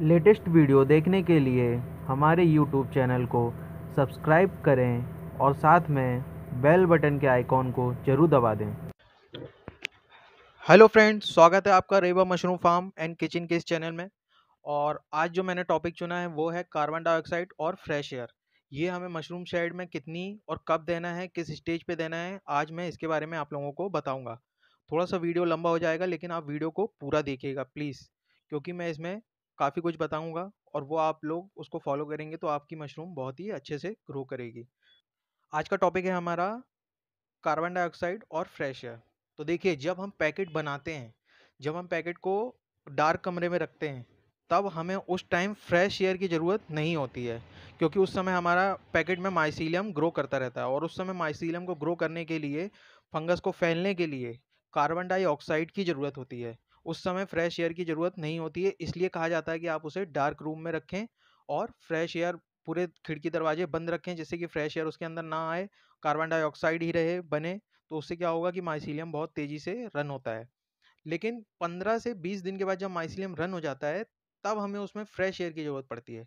Latest video देखने के लिए हमारे यूट्यूब चैनल को सब्सक्राइब करें और साथ में बेल बटन के आइकॉन को ज़रूर दबा दें हेलो फ्रेंड्स स्वागत है आपका Reva mushroom farm and kitchen के इस चैनल में और आज जो मैंने टॉपिक चुना है वो है कार्बन डाइऑक्साइड और फ्रेश एयर ये हमें मशरूम शेड में कितनी और कब देना है किस स्टेज पे देना है आज मैं इसके बारे में आप लोगों को बताऊंगा थोड़ा सा वीडियो लंबा हो जाएगा लेकिन आप वीडियो को पूरा देखिएगा प्लीज़ क्योंकि मैं इसमें काफ़ी कुछ बताऊंगा और वो आप लोग उसको फॉलो करेंगे तो आपकी मशरूम बहुत ही अच्छे से ग्रो करेगी आज का टॉपिक है हमारा कार्बन डाइऑक्साइड और फ्रेश एयर तो देखिए जब हम पैकेट बनाते हैं जब हम पैकेट को डार्क कमरे में रखते हैं तब हमें उस टाइम फ्रेश एयर की ज़रूरत नहीं होती है क्योंकि उस समय हमारा पैकेट में माइसीलियम ग्रो करता रहता है और उस समय माइसीलियम को ग्रो करने के लिए फंगस को फैलने के लिए कार्बन डाइऑक्साइड की ज़रूरत होती है उस समय फ्रेश एयर की ज़रूरत नहीं होती है इसलिए कहा जाता है कि आप उसे डार्क रूम में रखें और फ्रेश एयर पूरे खिड़की दरवाजे बंद रखें जिससे कि फ्रेश एयर उसके अंदर ना आए कार्बन डाइऑक्साइड ही रहे बने तो उससे क्या होगा कि माइसिलियम बहुत तेज़ी से रन होता है लेकिन 15 से 20 दिन के बाद जब माइसिलियम रन हो जाता है तब हमें उसमें फ्रेश एयर की ज़रूरत पड़ती है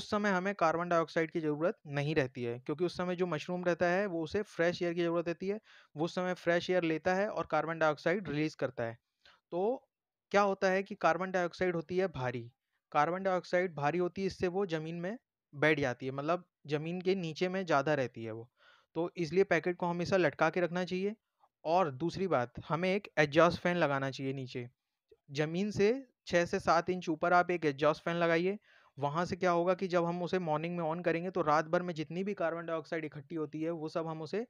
उस समय हमें कार्बन डाइऑक्साइड की ज़रूरत नहीं रहती है क्योंकि उस समय जो मशरूम रहता है वो उसे फ्रेश एयर की ज़रूरत रहती है वो उस समय फ्रेश एयर लेता है और कार्बन डाइऑक्साइड रिलीज़ करता है तो क्या होता है कि कार्बन डाइऑक्साइड होती है भारी कार्बन डाइऑक्साइड भारी होती है इससे वो ज़मीन में बैठ जाती है मतलब ज़मीन के नीचे में ज़्यादा रहती है वो तो इसलिए पैकेट को हमेशा लटका के रखना चाहिए और दूसरी बात हमें एक एडजॉस्ट फ़ैन लगाना चाहिए नीचे ज़मीन से छः से सात इंच ऊपर आप एक एडजॉस्ट फ़ैन लगाइए वहाँ से क्या होगा कि जब हम उसे मॉर्निंग में ऑन करेंगे तो रात भर में जितनी भी कार्बन डाइऑक्साइड इकट्ठी होती है वो सब हम उसे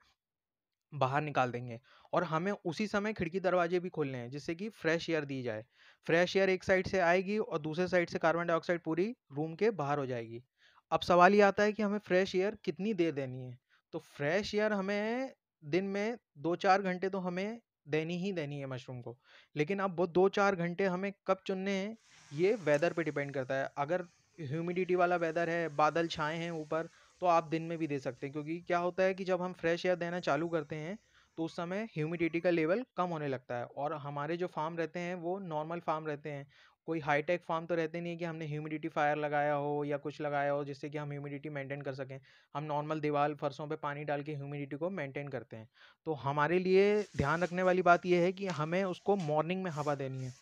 बाहर निकाल देंगे और हमें उसी समय खिड़की दरवाजे भी खोलने हैं जिससे कि फ्रेश एयर दी जाए फ्रेश एयर एक साइड से आएगी और दूसरे साइड से कार्बन डाइऑक्साइड पूरी रूम के बाहर हो जाएगी अब सवाल ये आता है कि हमें फ्रेश एयर कितनी देर देनी है तो फ्रेश एयर हमें दिन में दो चार घंटे तो हमें देनी ही देनी है मशरूम को लेकिन अब वो दो चार घंटे हमें कब चुनने हैं ये वेदर पे डिपेंड करता है अगर ह्यूमिडिटी वाला वेदर है बादल छाए हैं ऊपर तो आप दिन में भी दे सकते हैं क्योंकि क्या होता है कि जब हम फ्रेश एयर देना चालू करते हैं तो उस समय ह्यूमिडिटी का लेवल कम होने लगता है और हमारे जो फार्म रहते हैं वो नॉर्मल फार्म रहते हैं कोई हाईटेक फार्म तो रहते नहीं है कि हमने ह्यूमिडिटी फायर लगाया हो या कुछ लगाया हो जिससे कि हम ह्यूमिडिटी मेंटेन कर सकें हम नॉर्मल दीवार फरसों पे पानी डाल के ह्यूमिडिटी को मेंटेन करते हैं तो हमारे लिए ध्यान रखने वाली बात यह है कि हमें उसको मॉर्निंग में हवा देनी है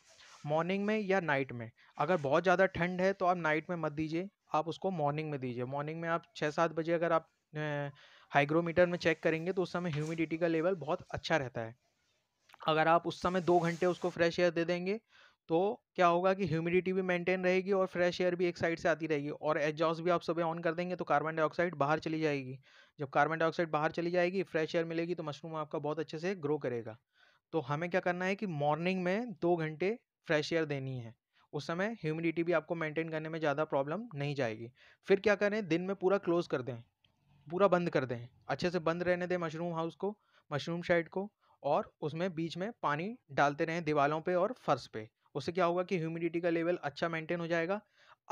मॉर्निंग में या नाइट में अगर बहुत ज़्यादा ठंड है तो आप नाइट में मत दीजिए आप उसको मॉर्निंग में दीजिए मॉर्निंग में आप छः सात बजे अगर आप हाइग्रोमीटर में चेक करेंगे तो उस समय ह्यूमिडिटी का लेवल बहुत अच्छा रहता है अगर आप उस समय दो घंटे उसको फ्रेश एयर दे देंगे तो क्या होगा कि ह्यूमिडिटी भी मेंटेन रहेगी और फ्रेश एयर भी एक साइड से आती रहेगी और एग्जॉस्ट भी आप सुबह ऑन कर देंगे तो कार्बन डाइऑक्साइड बाहर चली जाएगी जब कार्बन डाइऑक्साइड बाहर चली जाएगी फ्रेश एयर मिलेगी तो मशरूम आपका बहुत अच्छे से ग्रो करेगा तो हमें क्या करना है कि मॉर्निंग में दो घंटे फ्रेश एयर देनी है उस समय ह्यूमिडिटी भी आपको मेंटेन करने में ज़्यादा प्रॉब्लम नहीं जाएगी फिर क्या करें दिन में पूरा क्लोज़ कर दें पूरा बंद कर दें अच्छे से बंद रहने दें मशरूम हाउस को मशरूम शेड को और उसमें बीच में पानी डालते रहें दीवारों पे और फर्श पे उससे क्या होगा कि ह्यूमिडिटी का लेवल अच्छा मेंटेन हो जाएगा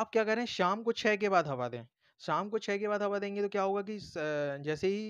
अब क्या करें शाम को छः के बाद हवा दें शाम को छः के बाद हवा देंगे तो क्या होगा कि जैसे ही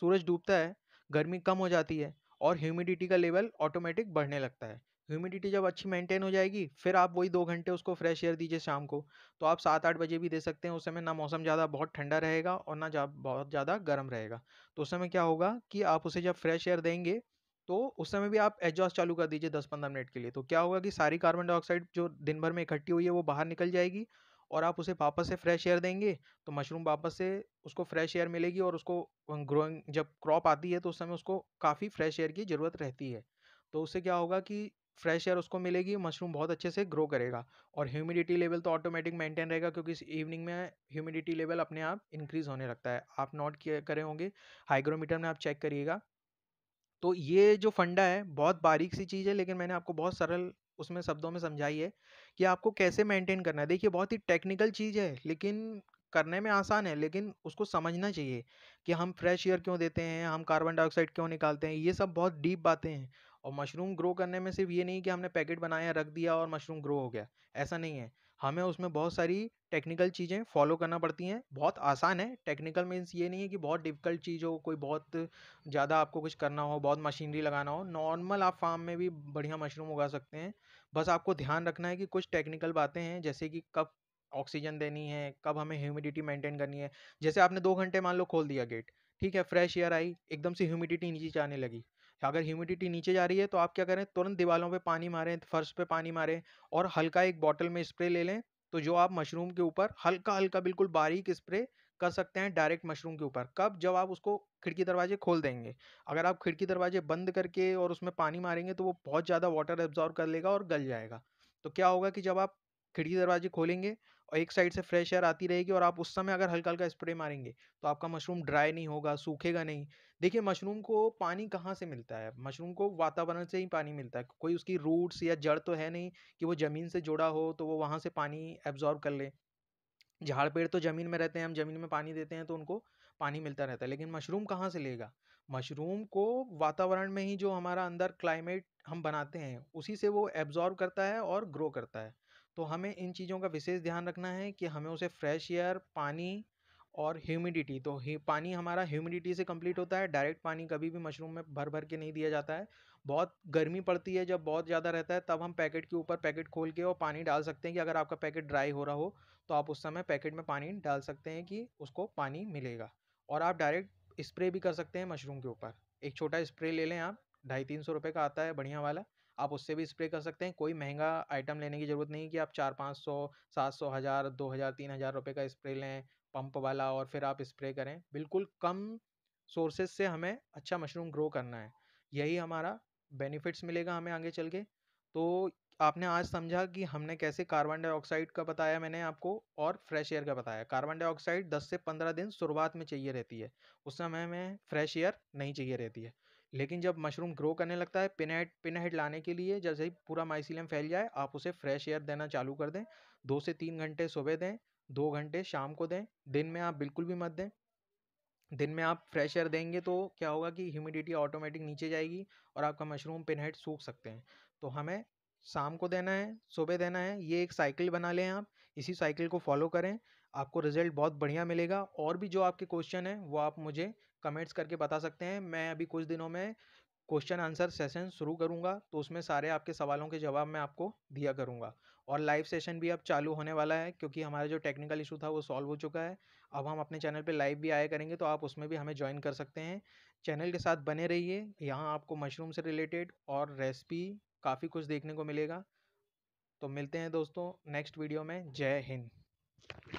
सूरज डूबता है गर्मी कम हो जाती है और ह्यूमिडिटी का लेवल ऑटोमेटिक बढ़ने लगता है ह्यूमिडिटी जब अच्छी मेंटेन हो जाएगी फिर आप वही दो घंटे उसको फ्रेश एयर दीजिए शाम को तो आप सात आठ बजे भी दे सकते हैं उस समय ना मौसम ज़्यादा बहुत ठंडा रहेगा और ना जा, बहुत ज़्यादा गर्म रहेगा तो उस समय क्या होगा कि आप उसे जब फ्रेश एयर देंगे तो उस समय भी आप एग्जॉस्ट चालू कर दीजिए दस पंद्रह मिनट के लिए तो क्या होगा कि सारी कार्बन डाइऑक्साइड जो दिन भर में इकट्ठी हुई है वो बाहर निकल जाएगी और आप उसे वापस से फ्रेश एयर देंगे तो मशरूम वापस से उसको फ्रेश एयर मिलेगी और उसको ग्रोइंग जब क्रॉप आती है तो उस समय उसको काफ़ी फ्रेश एयर की ज़रूरत रहती है तो उससे क्या होगा कि फ्रेश एयर उसको मिलेगी मशरूम बहुत अच्छे से ग्रो करेगा और ह्यूमिडिटी लेवल तो ऑटोमेटिक मेंटेन रहेगा क्योंकि इस इवनिंग में ह्यूमिडिटी लेवल अपने आप इंक्रीज़ होने लगता है आप नोट करें होंगे हाइग्रोमीटर में आप चेक करिएगा तो ये जो फंडा है बहुत बारीक सी चीज़ है लेकिन मैंने आपको बहुत सरल उसमें शब्दों में समझाई है कि आपको कैसे मेंटेन करना है देखिए बहुत ही टेक्निकल चीज़ है लेकिन करने में आसान है लेकिन उसको समझना चाहिए कि हम फ्रेश एयर क्यों देते हैं हम कार्बन डाइऑक्साइड क्यों निकालते हैं ये सब बहुत डीप बातें हैं और मशरूम ग्रो करने में सिर्फ ये नहीं कि हमने पैकेट बनाया रख दिया और मशरूम ग्रो हो गया ऐसा नहीं है हमें उसमें बहुत सारी टेक्निकल चीज़ें फॉलो करना पड़ती हैं बहुत आसान है टेक्निकल मीन्स ये नहीं है कि बहुत डिफ़िकल्ट चीज़ हो कोई बहुत ज़्यादा आपको कुछ करना हो बहुत मशीनरी लगाना हो नॉर्मल आप फार्म में भी बढ़िया मशरूम उगा सकते हैं बस आपको ध्यान रखना है कि कुछ टेक्निकल बातें हैं जैसे कि कब ऑक्सीजन देनी है कब हमें ह्यूमिडिटी मेंटेन करनी है जैसे आपने दो घंटे मान लो खोल दिया गेट ठीक है फ्रेश एयर आई एकदम से ह्यूमिडिटी नीचे जाने लगी अगर ह्यूमिडिटी नीचे जा रही है तो आप क्या करें तुरंत दीवारों पे पानी मारें फर्श पे पानी मारें और हल्का एक बॉटल में स्प्रे ले लें तो जो आप मशरूम के ऊपर हल्का हल्का बिल्कुल बारीक स्प्रे कर सकते हैं डायरेक्ट मशरूम के ऊपर कब जब आप उसको खिड़की दरवाजे खोल देंगे अगर आप खिड़की दरवाजे बंद करके और उसमें पानी मारेंगे तो वो बहुत ज़्यादा वाटर एब्जॉर्व कर लेगा और गल जाएगा तो क्या होगा कि जब आप खिड़की दरवाजे खोलेंगे और एक साइड से फ्रेश एयर आती रहेगी और आप उस समय अगर हल्का हल्का स्प्रे मारेंगे तो आपका मशरूम हाँ। ड्राई नहीं होगा सूखेगा नहीं देखिए मशरूम को पानी कहाँ से मिलता है मशरूम को वातावरण से ही पानी मिलता है कोई उसकी रूट्स या जड़ तो है नहीं कि वो ज़मीन से जुड़ा हो तो वो वहाँ से पानी एब्जॉर्व कर ले झाड़ पेड़ तो ज़मीन में रहते हैं हम ज़मीन में पानी देते हैं तो उनको पानी मिलता रहता है लेकिन मशरूम कहाँ से लेगा मशरूम को वातावरण में ही जो हमारा अंदर क्लाइमेट हम बनाते हैं उसी से वो एब्जॉर्व करता है और ग्रो करता है तो हमें इन चीज़ों का विशेष ध्यान रखना है कि हमें उसे फ्रेश एयर पानी और ह्यूमिडिटी तो ही पानी हमारा ह्यूमिडिटी से कंप्लीट होता है डायरेक्ट पानी कभी भी मशरूम में भर भर के नहीं दिया जाता है बहुत गर्मी पड़ती है जब बहुत ज़्यादा रहता है तब हम पैकेट के ऊपर पैकेट खोल के और पानी डाल सकते हैं कि अगर आपका पैकेट ड्राई हो रहा हो तो आप उस समय पैकेट में पानी डाल सकते हैं कि उसको पानी मिलेगा और आप डायरेक्ट स्प्रे भी कर सकते हैं मशरूम के ऊपर एक छोटा स्प्रे ले लें आप ढाई तीन सौ रुपये का आता है बढ़िया वाला आप उससे भी स्प्रे कर सकते हैं कोई महंगा आइटम लेने की ज़रूरत नहीं कि आप चार पाँच सौ सात सौ हज़ार दो हज़ार तीन हज़ार रुपये का स्प्रे लें पंप वाला और फिर आप स्प्रे करें बिल्कुल कम सोर्सेज से हमें अच्छा मशरूम ग्रो करना है यही हमारा बेनिफिट्स मिलेगा हमें आगे चल के तो आपने आज समझा कि हमने कैसे कार्बन डाइऑक्साइड का बताया मैंने आपको और फ्रेश एयर का बताया कार्बन डाइऑक्साइड 10 से 15 दिन शुरुआत में चाहिए रहती है उस समय में फ्रेश एयर नहीं चाहिए रहती है लेकिन जब मशरूम ग्रो करने लगता है पिनहेड पिनहेड लाने के लिए जैसे ही पूरा माइसिलियम फैल जाए आप उसे फ्रेश एयर देना चालू कर दें दो से तीन घंटे सुबह दें दो घंटे शाम को दें दिन में आप बिल्कुल भी मत दें दिन में आप फ्रेश एयर देंगे तो क्या होगा कि ह्यूमिडिटी ऑटोमेटिक नीचे जाएगी और आपका मशरूम पिनहेड सूख सकते हैं तो हमें शाम को देना है सुबह देना है ये एक साइकिल बना लें आप इसी साइकिल को फॉलो करें आपको रिजल्ट बहुत बढ़िया मिलेगा और भी जो आपके क्वेश्चन हैं वो आप मुझे कमेंट्स करके बता सकते हैं मैं अभी कुछ दिनों में क्वेश्चन आंसर सेशन शुरू करूँगा तो उसमें सारे आपके सवालों के जवाब मैं आपको दिया करूँगा और लाइव सेशन भी अब चालू होने वाला है क्योंकि हमारा जो टेक्निकल इशू था वो सॉल्व हो चुका है अब हम अपने चैनल पे लाइव भी आया करेंगे तो आप उसमें भी हमें ज्वाइन कर सकते हैं चैनल के साथ बने रहिए यहाँ आपको मशरूम से रिलेटेड और रेसिपी काफ़ी कुछ देखने को मिलेगा तो मिलते हैं दोस्तों नेक्स्ट वीडियो में जय हिंद